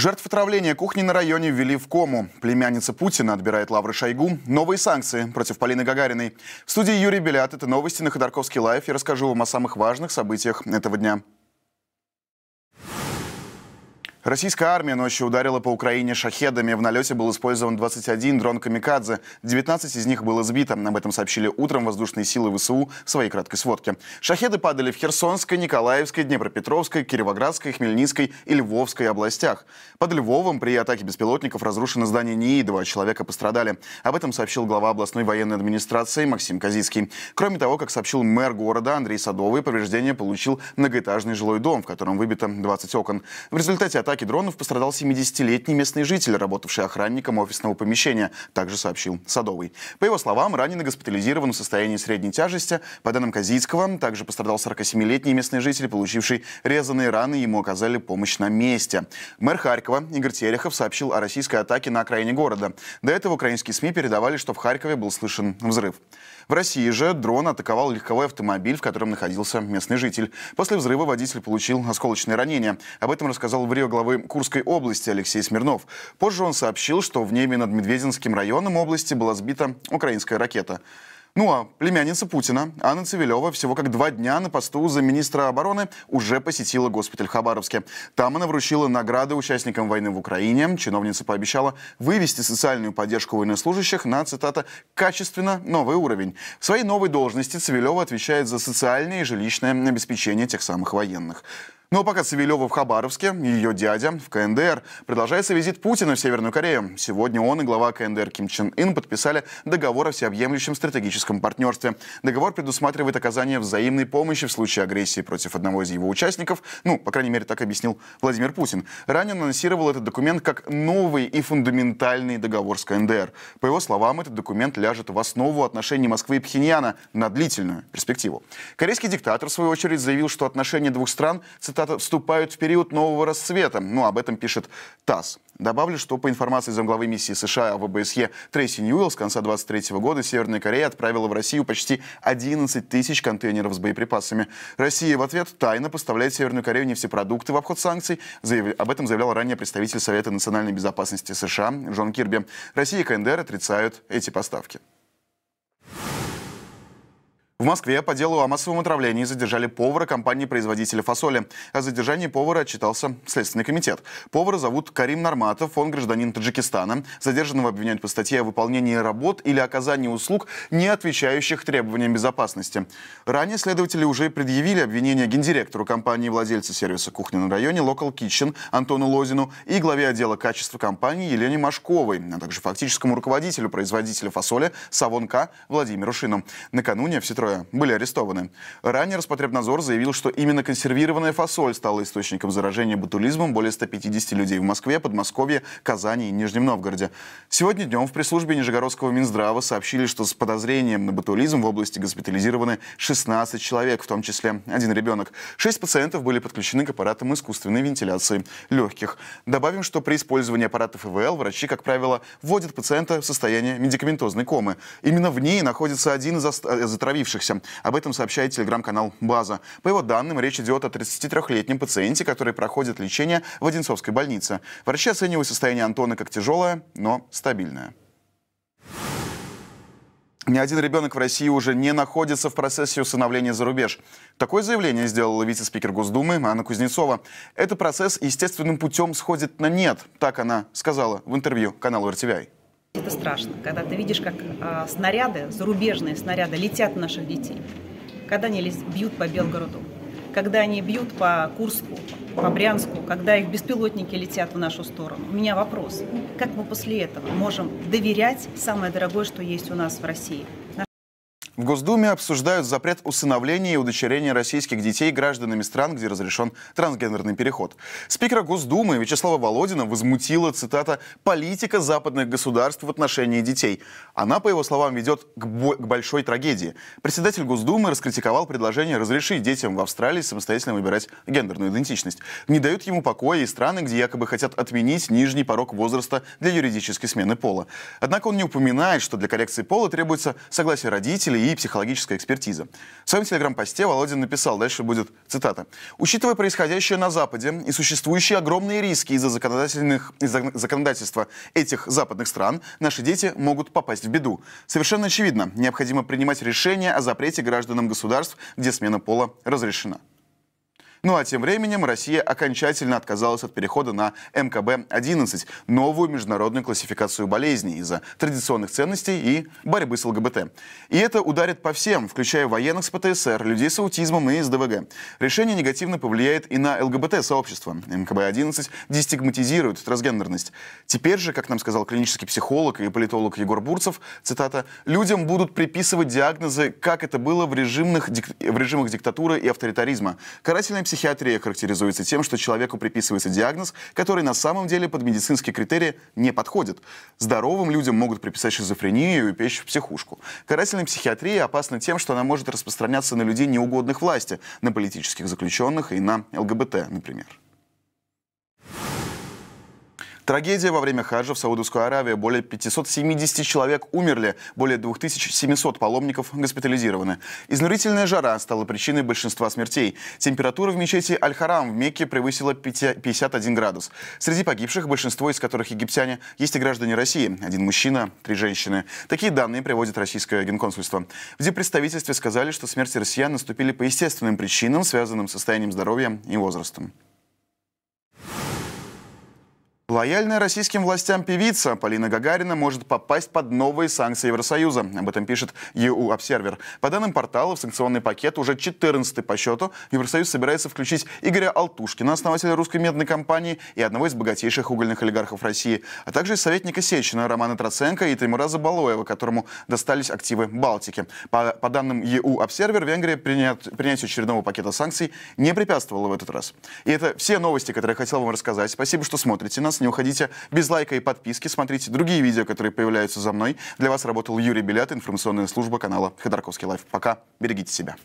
Жертв отравления кухни на районе ввели в кому. Племянница Путина отбирает лавры Шойгу. Новые санкции против Полины Гагариной. В студии Юрий Белят. Это новости на Ходорковский лайф. Я расскажу вам о самых важных событиях этого дня. Российская армия ночью ударила по Украине шахедами. В налете был использован 21 дрон «Камикадзе». 19 из них было сбито. Об этом сообщили утром воздушные силы ВСУ в своей краткой сводке. Шахеды падали в Херсонской, Николаевской, Днепропетровской, Кировоградской, Хмельницкой и Львовской областях. Под Львовом при атаке беспилотников разрушено здание НИИ, два человека пострадали. Об этом сообщил глава областной военной администрации Максим Казицкий. Кроме того, как сообщил мэр города Андрей Садовый, повреждение получил многоэтажный жилой дом, в котором выбито 20 окон. В результате атаки атаки дронов пострадал 70-летний местный житель, работавший охранником офисного помещения, также сообщил Садовый. По его словам, раненый госпитализирован в состоянии средней тяжести. По данным Казицкого, также пострадал 47-летний местный житель, получивший резанные раны, ему оказали помощь на месте. Мэр Харькова Игорь Терехов сообщил о российской атаке на окраине города. До этого украинские СМИ передавали, что в Харькове был слышен взрыв. В России же дрон атаковал легковой автомобиль, в котором находился местный житель. После взрыва водитель получил осколочное ранение. Об этом рассказал в Рио главы Курской области Алексей Смирнов. Позже он сообщил, что в небе над Медвединским районом области была сбита украинская ракета. Ну а племянница Путина, Анна Цивилева, всего как два дня на посту за министра обороны уже посетила госпиталь в Хабаровске. Там она вручила награды участникам войны в Украине. Чиновница пообещала вывести социальную поддержку военнослужащих на, цитата, «качественно новый уровень». В своей новой должности Цивилева отвечает за социальное и жилищное обеспечение тех самых военных. Ну а пока Савельева в Хабаровске, ее дядя в КНДР. Продолжается визит Путина в Северную Корею. Сегодня он и глава КНДР Ким Чен Ин подписали договор о всеобъемлющем стратегическом партнерстве. Договор предусматривает оказание взаимной помощи в случае агрессии против одного из его участников. Ну, по крайней мере, так объяснил Владимир Путин. Ранее он анонсировал этот документ как новый и фундаментальный договор с КНДР. По его словам, этот документ ляжет в основу отношений Москвы и Пхеньяна на длительную перспективу. Корейский диктатор, в свою очередь, заявил, что отношения двух стран, цитата, штата вступают в период нового рассвета. Ну, об этом пишет ТАСС. Добавлю, что по информации замглавы миссии США в ОБСЕ Трейси Ньюэлл с конца 23 года Северная Корея отправила в Россию почти 11 тысяч контейнеров с боеприпасами. Россия в ответ тайно поставляет в Северную Корею нефтепродукты в обход санкций. Заяв... Об этом заявлял ранее представитель Совета национальной безопасности США Джон Кирби. Россия и КНДР отрицают эти поставки. В Москве по делу о массовом отравлении задержали повара компании-производителя фасоли. О задержании повара отчитался Следственный комитет. Повара зовут Карим Нарматов, он гражданин Таджикистана. Задержанного обвиняют по статье о выполнении работ или оказании услуг, не отвечающих требованиям безопасности. Ранее следователи уже предъявили обвинение гендиректору компании владельца сервиса кухни на районе Local Kitchen Антону Лозину и главе отдела качества компании Елене Машковой, а также фактическому руководителю производителя фасоли Савонка Владимиру Шину. Накануне все трое которые были арестованы. Ранее Роспотребнадзор заявил, что именно консервированная фасоль стала источником заражения ботулизмом более 150 людей в Москве, Подмосковье, Казани и Нижнем Новгороде. Сегодня днем в пресс-службе Нижегородского Минздрава сообщили, что с подозрением на ботулизм в области госпитализированы 16 человек, в том числе один ребенок. Шесть пациентов были подключены к аппаратам искусственной вентиляции легких. Добавим, что при использовании аппаратов ИВЛ врачи, как правило, вводят пациента в состояние медикаментозной комы. Именно в ней находится один из э, затравивших скончавшихся. Об этом сообщает телеграм-канал «База». По его данным, речь идет о 33-летнем пациенте, который проходит лечение в Одинцовской больнице. Врачи оценивают состояние Антона как тяжелое, но стабильное. Ни один ребенок в России уже не находится в процессе усыновления за рубеж. Такое заявление сделала вице-спикер Госдумы Анна Кузнецова. Этот процесс естественным путем сходит на нет, так она сказала в интервью каналу РТВИ. Это страшно, когда ты видишь, как а, снаряды, зарубежные снаряды летят на наших детей, когда они бьют по Белгороду, когда они бьют по Курску, по Брянску, когда их беспилотники летят в нашу сторону. У меня вопрос, как мы после этого можем доверять самое дорогое, что есть у нас в России – в Госдуме обсуждают запрет усыновления и удочерения российских детей гражданами стран, где разрешен трансгендерный переход. Спикера Госдумы Вячеслава Володина возмутила, цитата, «политика западных государств в отношении детей». Она, по его словам, ведет к, бо- к большой трагедии. Председатель Госдумы раскритиковал предложение разрешить детям в Австралии самостоятельно выбирать гендерную идентичность. Не дают ему покоя и страны, где якобы хотят отменить нижний порог возраста для юридической смены пола. Однако он не упоминает, что для коррекции пола требуется согласие родителей и и психологическая экспертиза. В своем телеграм-посте Володин написал, дальше будет цитата. «Учитывая происходящее на Западе и существующие огромные риски из-за законодательных, из законодательства этих западных стран, наши дети могут попасть в беду. Совершенно очевидно, необходимо принимать решение о запрете гражданам государств, где смена пола разрешена». Ну а тем временем Россия окончательно отказалась от перехода на МКБ-11, новую международную классификацию болезней из-за традиционных ценностей и борьбы с ЛГБТ. И это ударит по всем, включая военных с ПТСР, людей с аутизмом и с ДВГ. Решение негативно повлияет и на ЛГБТ-сообщество. МКБ-11 дестигматизирует трансгендерность. Теперь же, как нам сказал клинический психолог и политолог Егор Бурцев, цитата, «людям будут приписывать диагнозы, как это было в режимных, в режимах диктатуры и авторитаризма. Карательная психиатрия характеризуется тем, что человеку приписывается диагноз, который на самом деле под медицинские критерии не подходит. Здоровым людям могут приписать шизофрению и упечь в психушку. Карательная психиатрия опасна тем, что она может распространяться на людей неугодных власти, на политических заключенных и на ЛГБТ, например. Трагедия во время хаджа в Саудовскую Аравию. Более 570 человек умерли, более 2700 паломников госпитализированы. Изнурительная жара стала причиной большинства смертей. Температура в мечети Аль-Харам в Мекке превысила 51 градус. Среди погибших, большинство из которых египтяне, есть и граждане России. Один мужчина, три женщины. Такие данные приводит российское генконсульство. В депредставительстве сказали, что смерти россиян наступили по естественным причинам, связанным с состоянием здоровья и возрастом. Лояльная российским властям певица Полина Гагарина может попасть под новые санкции Евросоюза. Об этом пишет EU Observer. По данным портала, в санкционный пакет уже 14 по счету Евросоюз собирается включить Игоря Алтушкина, основателя русской медной компании и одного из богатейших угольных олигархов России, а также советника Сечина Романа Троценко и Таймура Забалоева, которому достались активы Балтики. По, по данным EU Observer, Венгрия принять принятию очередного пакета санкций не препятствовала в этот раз. И это все новости, которые я хотел вам рассказать. Спасибо, что смотрите нас. Не уходите без лайка и подписки. Смотрите другие видео, которые появляются за мной. Для вас работал Юрий Белят, информационная служба канала Ходорковский Лайф. Пока. Берегите себя.